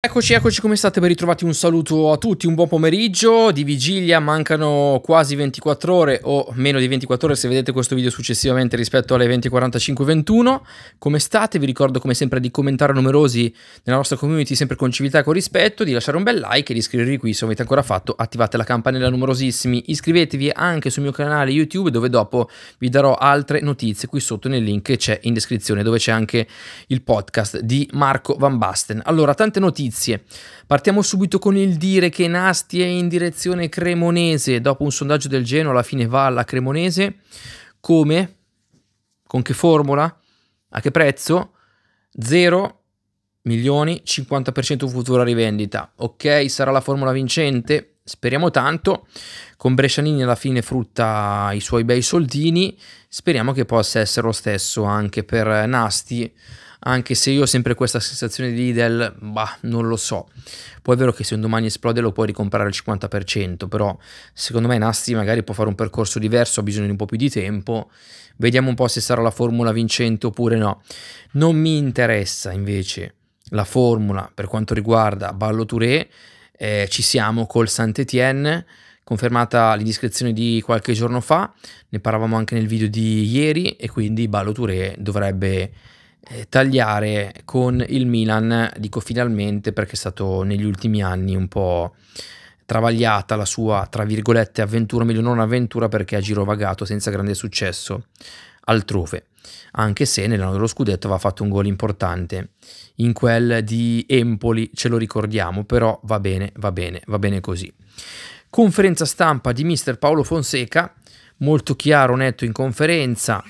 Eccoci, eccoci, come state? Ben ritrovati, un saluto a tutti, un buon pomeriggio di vigilia, mancano quasi 24 ore o meno di 24 ore se vedete questo video successivamente rispetto alle 20.45.21, Come state? Vi ricordo come sempre di commentare numerosi nella nostra community sempre con civiltà e con rispetto, di lasciare un bel like e di iscrivervi qui se non avete ancora fatto, attivate la campanella numerosissimi, iscrivetevi anche sul mio canale YouTube dove dopo vi darò altre notizie qui sotto nel link che c'è in descrizione dove c'è anche il podcast di Marco Van Basten. Allora, tante notizie notizie. Partiamo subito con il dire che Nasti è in direzione cremonese. Dopo un sondaggio del Geno alla fine va alla cremonese. Come? Con che formula? A che prezzo? 0 milioni, 50% futura rivendita. Ok, sarà la formula vincente? Speriamo tanto. Con Brescianini alla fine frutta i suoi bei soldini. Speriamo che possa essere lo stesso anche per Nasti anche se io ho sempre questa sensazione di Lidl, bah, non lo so. Poi è vero che se un domani esplode lo puoi ricomprare al 50%, però secondo me Nasti magari può fare un percorso diverso, ha bisogno di un po' più di tempo. Vediamo un po' se sarà la formula vincente oppure no. Non mi interessa invece la formula per quanto riguarda Ballo Touré, eh, ci siamo col Saint-Étienne, confermata l'indiscrezione di qualche giorno fa, ne parlavamo anche nel video di ieri e quindi Ballo Touré dovrebbe eh, tagliare con il Milan, dico finalmente perché è stato negli ultimi anni un po' travagliata la sua, tra virgolette, avventura, meglio non avventura perché ha girovagato senza grande successo altrove, anche se nell'anno dello scudetto aveva fatto un gol importante, in quel di Empoli ce lo ricordiamo, però va bene, va bene, va bene così. Conferenza stampa di mister Paolo Fonseca, molto chiaro, netto in conferenza,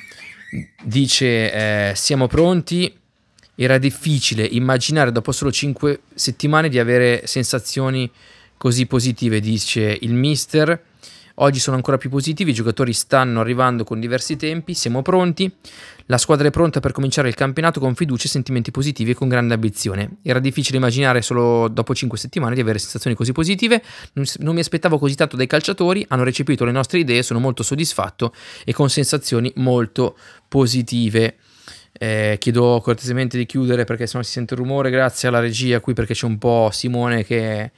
dice eh, siamo pronti, era difficile immaginare dopo solo 5 settimane di avere sensazioni così positive, dice il mister Oggi sono ancora più positivi, i giocatori stanno arrivando con diversi tempi, siamo pronti, la squadra è pronta per cominciare il campionato con fiducia, sentimenti positivi e con grande ambizione. Era difficile immaginare solo dopo 5 settimane di avere sensazioni così positive, non mi aspettavo così tanto dai calciatori, hanno recepito le nostre idee, sono molto soddisfatto e con sensazioni molto positive. Eh, chiedo cortesemente di chiudere perché se no si sente il rumore, grazie alla regia qui perché c'è un po' Simone che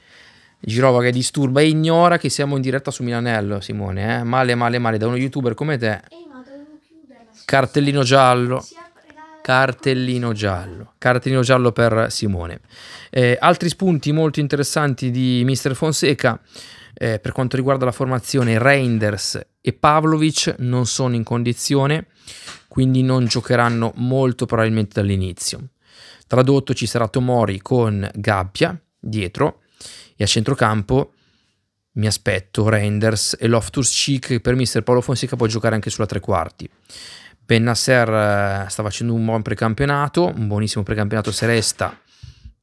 Girova che disturba e ignora che siamo in diretta su Milanello, Simone. Eh? Male, male, male, da uno youtuber come te. Eh, Cartellino giallo. Cartellino giallo. Cartellino giallo per Simone. Eh, altri spunti molto interessanti di Mr. Fonseca. Eh, per quanto riguarda la formazione, Reinders e Pavlovic non sono in condizione, quindi non giocheranno molto probabilmente dall'inizio. Tradotto ci sarà Tomori con Gabbia dietro, e a centrocampo mi aspetto Renders e Loftus Cheek che per mister Paolo Fonseca può giocare anche sulla tre quarti. Bennasser eh, sta facendo un buon precampionato, un buonissimo precampionato se resta,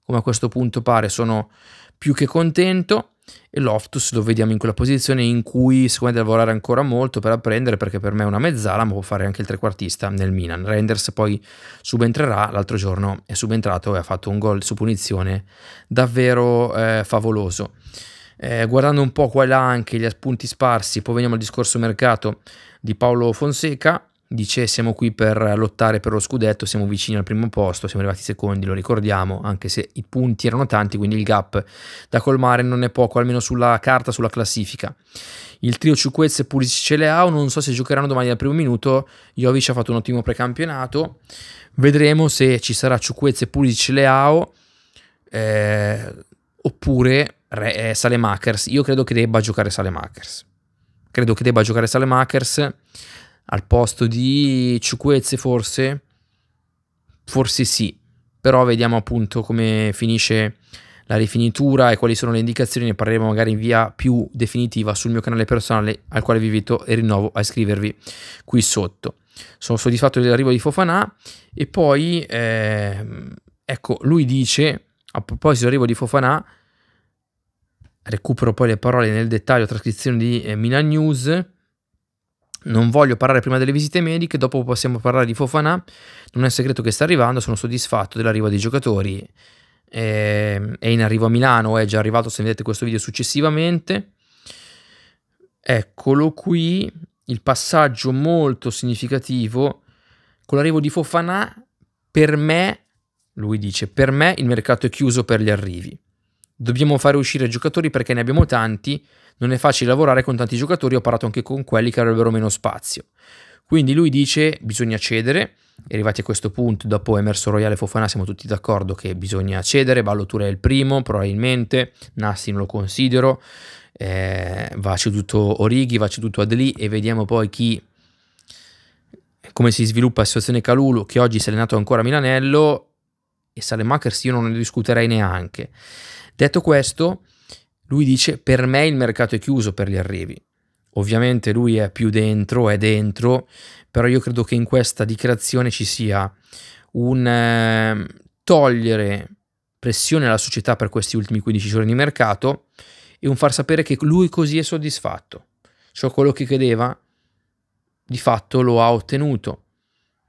come a questo punto pare sono più che contento e Loftus lo vediamo in quella posizione in cui secondo me deve lavorare ancora molto per apprendere perché per me è una mezzala ma può fare anche il trequartista nel Milan Renders poi subentrerà l'altro giorno è subentrato e ha fatto un gol su punizione davvero eh, favoloso eh, guardando un po' qua e là anche gli appunti sparsi poi veniamo al discorso mercato di Paolo Fonseca dice siamo qui per lottare per lo scudetto, siamo vicini al primo posto, siamo arrivati secondi, lo ricordiamo, anche se i punti erano tanti, quindi il gap da colmare non è poco, almeno sulla carta, sulla classifica. Il trio Ciuquez e Pulisic e le non so se giocheranno domani al primo minuto, Jovic ha fatto un ottimo precampionato, vedremo se ci sarà Ciuquez e Pulisic Leao eh, oppure eh, Salemakers, io credo che debba giocare Salemakers. Credo che debba giocare Salemakers al posto di Ciuquezze forse? Forse sì, però vediamo appunto come finisce la rifinitura e quali sono le indicazioni, ne parleremo magari in via più definitiva sul mio canale personale al quale vi invito e rinnovo a iscrivervi qui sotto. Sono soddisfatto dell'arrivo di Fofanà e poi eh, ecco lui dice a proposito dell'arrivo di Fofanà recupero poi le parole nel dettaglio trascrizione di eh, Milan News non voglio parlare prima delle visite mediche, dopo possiamo parlare di Fofanà. Non è segreto che sta arrivando, sono soddisfatto dell'arrivo dei giocatori. Ehm, è in arrivo a Milano, è già arrivato se vedete questo video successivamente. Eccolo qui, il passaggio molto significativo con l'arrivo di Fofanà. Per me, lui dice, per me il mercato è chiuso per gli arrivi. Dobbiamo fare uscire giocatori perché ne abbiamo tanti, non è facile lavorare con tanti giocatori, ho parlato anche con quelli che avrebbero meno spazio. Quindi lui dice bisogna cedere, e arrivati a questo punto dopo Emerson Royale e Fofana siamo tutti d'accordo che bisogna cedere, Ballotura è il primo probabilmente, Nassi non lo considero, eh, va ceduto Orighi, va ceduto Adli e vediamo poi chi come si sviluppa la situazione Calulu che oggi si è allenato ancora a Milanello e Salemacher sì io non ne discuterei neanche. Detto questo, lui dice per me il mercato è chiuso per gli arrivi. Ovviamente lui è più dentro, è dentro, però io credo che in questa dichiarazione ci sia un eh, togliere pressione alla società per questi ultimi 15 giorni di mercato e un far sapere che lui così è soddisfatto. Cioè quello che credeva di fatto lo ha ottenuto,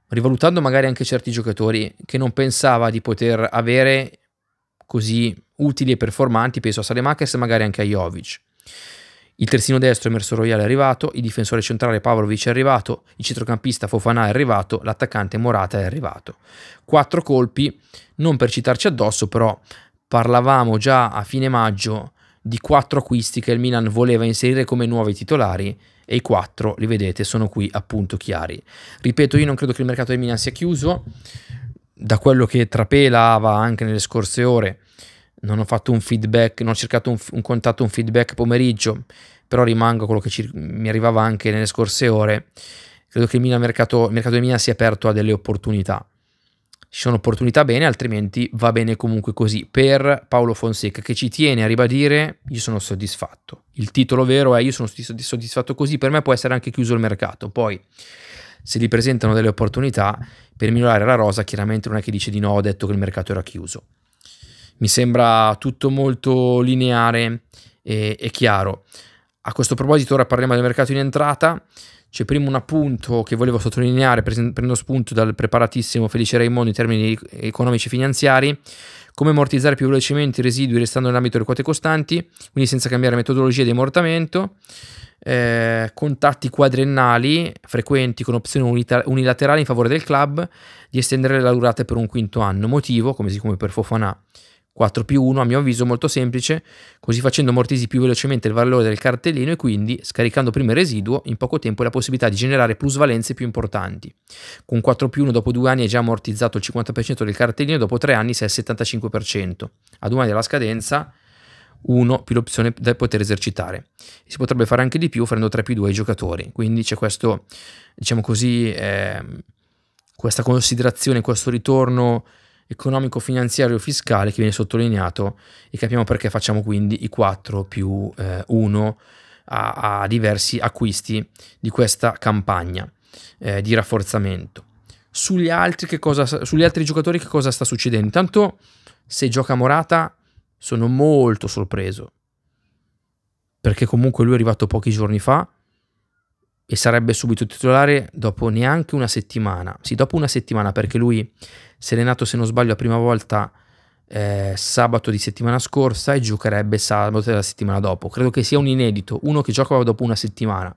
rivalutando magari anche certi giocatori che non pensava di poter avere così utili e performanti, penso a Salemakers e magari anche a Jovic. Il terzino destro Emerson Royale è arrivato, il difensore centrale Pavlovic è arrivato, il centrocampista Fofana è arrivato, l'attaccante Morata è arrivato. Quattro colpi, non per citarci addosso, però parlavamo già a fine maggio di quattro acquisti che il Milan voleva inserire come nuovi titolari e i quattro, li vedete, sono qui appunto chiari. Ripeto, io non credo che il mercato del Milan sia chiuso, da quello che trapelava anche nelle scorse ore, non ho fatto un feedback, non ho cercato un, un contatto, un feedback pomeriggio, però rimango quello che ci, mi arrivava anche nelle scorse ore. Credo che il, Milan mercato, il mercato di Mina sia aperto a delle opportunità. Ci sono opportunità bene, altrimenti va bene comunque così. Per Paolo Fonseca, che ci tiene a ribadire, io sono soddisfatto. Il titolo vero è io sono soddisfatto così, per me può essere anche chiuso il mercato. Poi se gli presentano delle opportunità per migliorare la rosa, chiaramente non è che dice di no, ho detto che il mercato era chiuso. Mi sembra tutto molto lineare e, e chiaro. A questo proposito ora parliamo del mercato in entrata. C'è prima un appunto che volevo sottolineare prendendo spunto dal preparatissimo Felice Raimondo in termini economici e finanziari, come ammortizzare più velocemente i residui restando nell'ambito delle quote costanti, quindi senza cambiare metodologia di ammortamento, eh, contatti quadriennali frequenti con opzione unita- unilaterale in favore del club di estendere la durata per un quinto anno. Motivo, come siccome per Fofana 4 più 1, a mio avviso molto semplice, così facendo ammortisi più velocemente il valore del cartellino e quindi, scaricando prima il residuo, in poco tempo hai la possibilità di generare plusvalenze più importanti. Con 4 più 1 dopo due anni è già ammortizzato il 50% del cartellino, dopo tre anni si è il 75%. A domani alla scadenza 1 più l'opzione da poter esercitare. Si potrebbe fare anche di più offrendo 3 più 2 ai giocatori, quindi c'è questo, diciamo così, eh, questa considerazione, questo ritorno economico, finanziario, fiscale che viene sottolineato e capiamo perché facciamo quindi i 4 più eh, 1 a, a, diversi acquisti di questa campagna eh, di rafforzamento. Sugli altri, cosa, sugli altri giocatori che cosa sta succedendo? Intanto se gioca Morata sono molto sorpreso. Perché comunque lui è arrivato pochi giorni fa e sarebbe subito titolare dopo neanche una settimana. Sì, dopo una settimana perché lui si è allenato, se non sbaglio, la prima volta eh, sabato di settimana scorsa e giocherebbe sabato della settimana dopo. Credo che sia un inedito, uno che gioca dopo una settimana.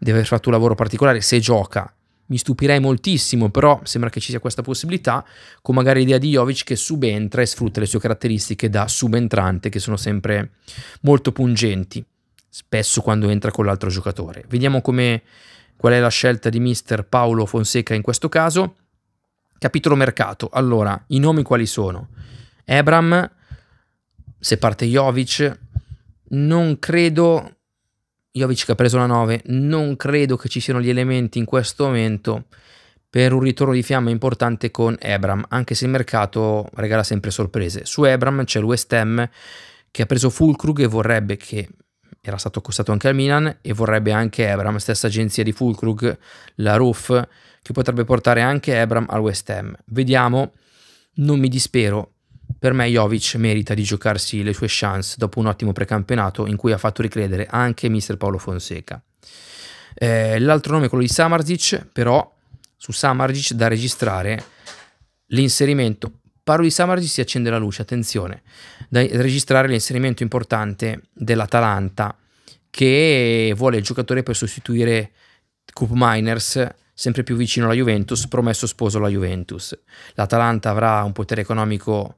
Deve aver fatto un lavoro particolare se gioca mi stupirei moltissimo, però sembra che ci sia questa possibilità, con magari l'idea di Jovic che subentra e sfrutta le sue caratteristiche da subentrante, che sono sempre molto pungenti, spesso quando entra con l'altro giocatore. Vediamo come, qual è la scelta di mister Paolo Fonseca in questo caso. Capitolo mercato. Allora, i nomi quali sono? Ebram, se parte Jovic, non credo Jovic che ha preso la 9, non credo che ci siano gli elementi in questo momento per un ritorno di fiamma importante con Ebram, anche se il mercato regala sempre sorprese. Su Ebram c'è l'West Ham che ha preso Fulkrug e vorrebbe che era stato accostato anche al Milan e vorrebbe anche Ebram, stessa agenzia di Fulkrug, la RUF, che potrebbe portare anche Ebram al West Ham. Vediamo, non mi dispero, per me Jovic merita di giocarsi le sue chance dopo un ottimo precampionato in cui ha fatto ricredere anche mister Paolo Fonseca. Eh, l'altro nome è quello di Samarzic, però su Samarzic da registrare l'inserimento. Parlo di Samarzic, si accende la luce, attenzione. Da registrare l'inserimento importante dell'Atalanta che vuole il giocatore per sostituire Coop Miners sempre più vicino alla Juventus, promesso sposo alla Juventus. L'Atalanta avrà un potere economico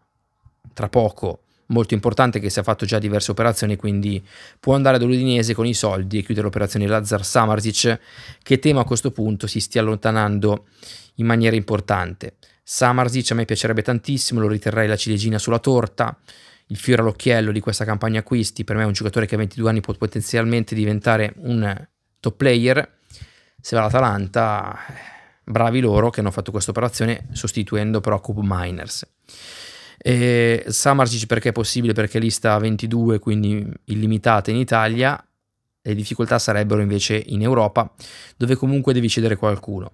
tra poco molto importante che si è fatto già diverse operazioni, quindi può andare all'Udinese con i soldi e chiudere l'operazione Lazar Samarzic, che temo a questo punto si stia allontanando in maniera importante. Samarzic a me piacerebbe tantissimo, lo riterrei la ciliegina sulla torta, il fiore all'occhiello di questa campagna acquisti, per me è un giocatore che a 22 anni può potenzialmente diventare un top player, se va all'Atalanta bravi loro che hanno fatto questa operazione sostituendo però Cube Miners. E Samarcic perché è possibile? Perché lista 22, quindi illimitata in Italia, le difficoltà sarebbero invece in Europa, dove comunque devi cedere qualcuno.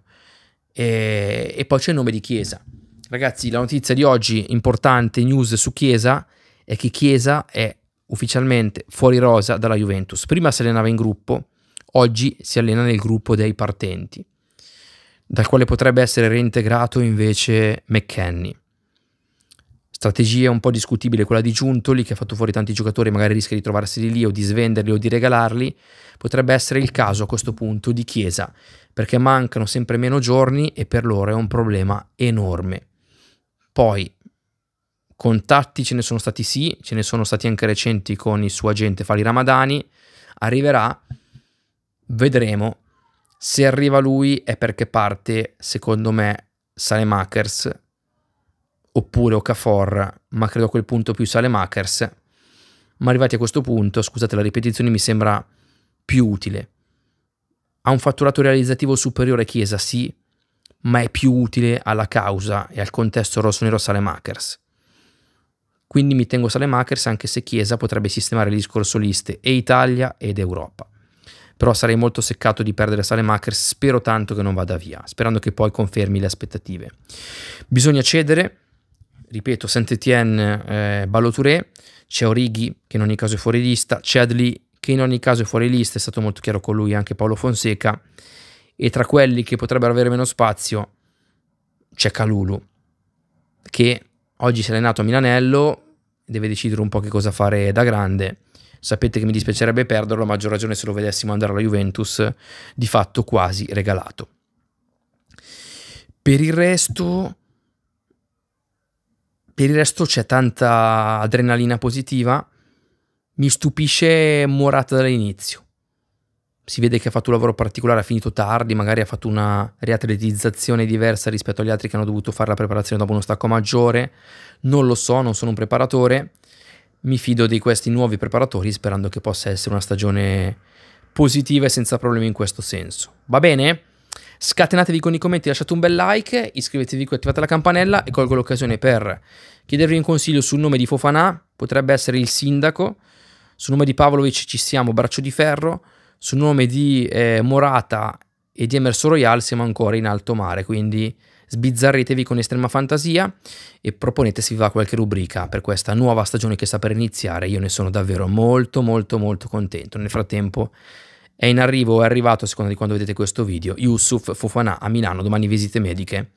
E, e poi c'è il nome di Chiesa. Ragazzi, la notizia di oggi, importante news su Chiesa, è che Chiesa è ufficialmente fuori rosa dalla Juventus. Prima si allenava in gruppo, oggi si allena nel gruppo dei partenti, dal quale potrebbe essere reintegrato invece McKenny strategia un po' discutibile quella di Giuntoli che ha fatto fuori tanti giocatori e magari rischia di trovarsi lì o di svenderli o di regalarli potrebbe essere il caso a questo punto di Chiesa perché mancano sempre meno giorni e per loro è un problema enorme poi contatti ce ne sono stati sì ce ne sono stati anche recenti con il suo agente Fali Ramadani arriverà vedremo se arriva lui è perché parte secondo me Salemakers oppure Okafor, ma credo a quel punto più sale Makers. Ma arrivati a questo punto, scusate la ripetizione, mi sembra più utile. Ha un fatturato realizzativo superiore a Chiesa, sì, ma è più utile alla causa e al contesto rosso-nero sale Makers. Quindi mi tengo sale Makers anche se Chiesa potrebbe sistemare il discorso liste e Italia ed Europa. Però sarei molto seccato di perdere sale Makers, spero tanto che non vada via, sperando che poi confermi le aspettative. Bisogna cedere, ripeto, Saint-Étienne, eh, Balotouré, c'è Orighi che in ogni caso è fuori lista, c'è Adli che in ogni caso è fuori lista, è stato molto chiaro con lui anche Paolo Fonseca e tra quelli che potrebbero avere meno spazio c'è Calulu che oggi si è allenato a Milanello, deve decidere un po' che cosa fare da grande. Sapete che mi dispiacerebbe perderlo, a maggior ragione se lo vedessimo andare alla Juventus, di fatto quasi regalato. Per il resto, per il resto c'è tanta adrenalina positiva. Mi stupisce Morata dall'inizio. Si vede che ha fatto un lavoro particolare, ha finito tardi, magari ha fatto una riatletizzazione diversa rispetto agli altri che hanno dovuto fare la preparazione dopo uno stacco maggiore. Non lo so, non sono un preparatore. Mi fido di questi nuovi preparatori sperando che possa essere una stagione positiva e senza problemi in questo senso. Va bene? Scatenatevi con i commenti, lasciate un bel like, iscrivetevi qui, attivate la campanella e colgo l'occasione per chiedervi un consiglio sul nome di Fofanà, potrebbe essere il sindaco, sul nome di Pavlovic ci siamo Braccio di Ferro, sul nome di eh, Morata e di Emerson Royal siamo ancora in alto mare, quindi sbizzarretevi con estrema fantasia e proponete se vi va qualche rubrica per questa nuova stagione che sta per iniziare, io ne sono davvero molto molto molto contento. Nel frattempo è in arrivo o è arrivato, a seconda di quando vedete questo video, Yusuf Fofana a Milano, domani visite mediche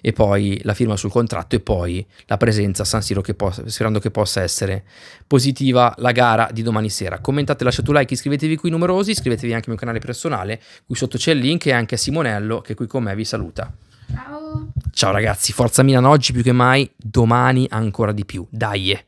e poi la firma sul contratto e poi la presenza a San Siro che possa, sperando che possa essere positiva la gara di domani sera. Commentate, lasciate un like, iscrivetevi qui numerosi, iscrivetevi anche al mio canale personale, qui sotto c'è il link e anche a Simonello che qui con me vi saluta. Ciao. Ciao ragazzi, forza Milano oggi più che mai, domani ancora di più. Dai!